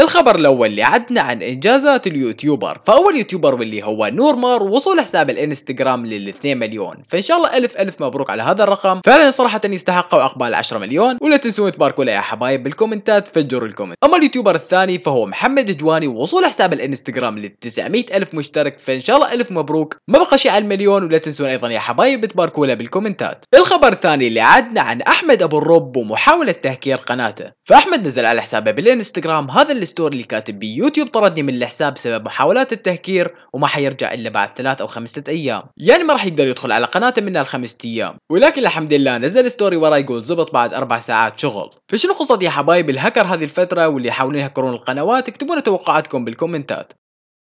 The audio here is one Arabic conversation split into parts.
الخبر الاول اللي عدنا عن انجازات اليوتيوبر فاول يوتيوبر واللي هو مار وصول حساب الانستغرام لل 2 مليون فان شاء الله الف الف مبروك على هذا الرقم فعلا صراحه يستحقوا اقبال 10 مليون ولا تنسون تباركوا له يا حبايب بالكومنتات فجروا الكومنت اما اليوتيوبر الثاني فهو محمد جواني وصول حساب الانستغرام لل 900 الف مشترك فان شاء الله الف مبروك ما بقى شيء على المليون ولا تنسون ايضا يا حبايب تباركوا له بالكومنتات الخبر الثاني اللي عدنا عن احمد ابو الرب ومحاوله تهكير قناته فاحمد نزل على حسابه بالانستغرام هذا اللي الدستور اللي كاتب بيه يوتيوب طردني من الحساب بسبب محاولات التهكير وما حيرجع الا بعد ثلاث او خمسة ايام يعني ما راح يقدر يدخل على قناته من الخمسة ايام ولكن الحمد لله نزل ستوري ورا يقول زبط بعد اربع ساعات شغل فشنو قصة يا حبايب الهكر هذه الفترة واللي يحاولون يهكرون القنوات اكتبوا توقعاتكم بالكومنتات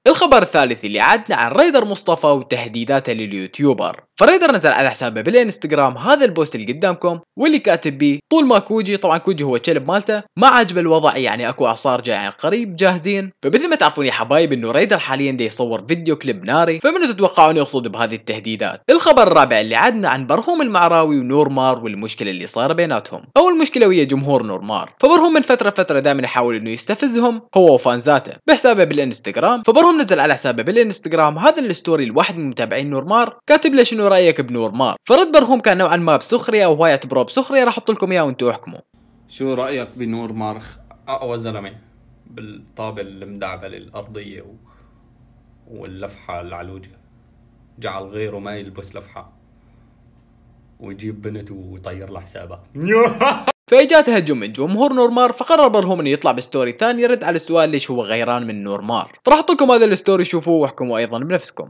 الخبر الثالث اللي عدنا عن ريدر مصطفى وتهديداته لليوتيوبر فريدر نزل على حسابه بالانستغرام هذا البوست اللي قدامكم واللي كاتب بيه طول ما كوجي طبعا كوجي هو تشلب مالته ما عجب الوضع يعني اكو اعصار جاي يعني قريب جاهزين فمثل ما تعرفون يا حبايب انه ريدر حاليا دا يصور فيديو كليب ناري فمنو تتوقعون يقصد بهذه التهديدات الخبر الرابع اللي عدنا عن برهوم المعراوي ونورمار والمشكله اللي صايره بيناتهم او المشكله ويا جمهور نورمار فبرهوم من فتره فتره دائما يحاول انه يستفزهم هو وفانزاته بحسابه بالانستغرام فبرهوم نزل على حسابه بالانستغرام هذا الستوري لواحد من متابعين نورمار كاتب له شنو شنو رايك بنور مار فرد برهوم كان نوعا ما بسخريه وهو يعتبره بسخريه راح احط لكم اياه وانتم احكموا شو رايك بنور مار اقوى زلمه بالطابه المدعبله الارضيه و... واللفحه العلوجه جعل غيره ما يلبس لفحه ويجيب بنت ويطير لها حسابها فاجات هجوم من جمهور نورمار فقرر برهوم انه يطلع بستوري ثاني يرد على السؤال ليش هو غيران من نورمار فراح احط لكم هذا الستوري شوفوه واحكموا ايضا بنفسكم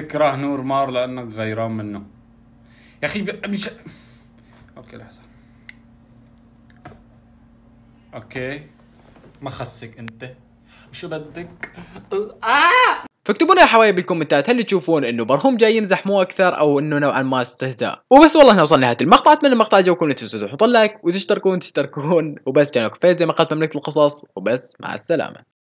تكره نور مار لانك غيران منه يا اخي بش... اوكي لحظه اوكي ما خصك انت شو بدك آه! فاكتبوا لنا يا حبايبي بالكومنتات هل تشوفون انه برهم جاي يمزح مو اكثر او انه نوعا ما استهزاء وبس والله احنا وصلنا لنهايه المقطع اتمنى المقطع عجبكم لا تنسوا تحطوا لايك وتشتركون تشتركون وبس جانوك فيز زي ما مملكه القصص وبس مع السلامه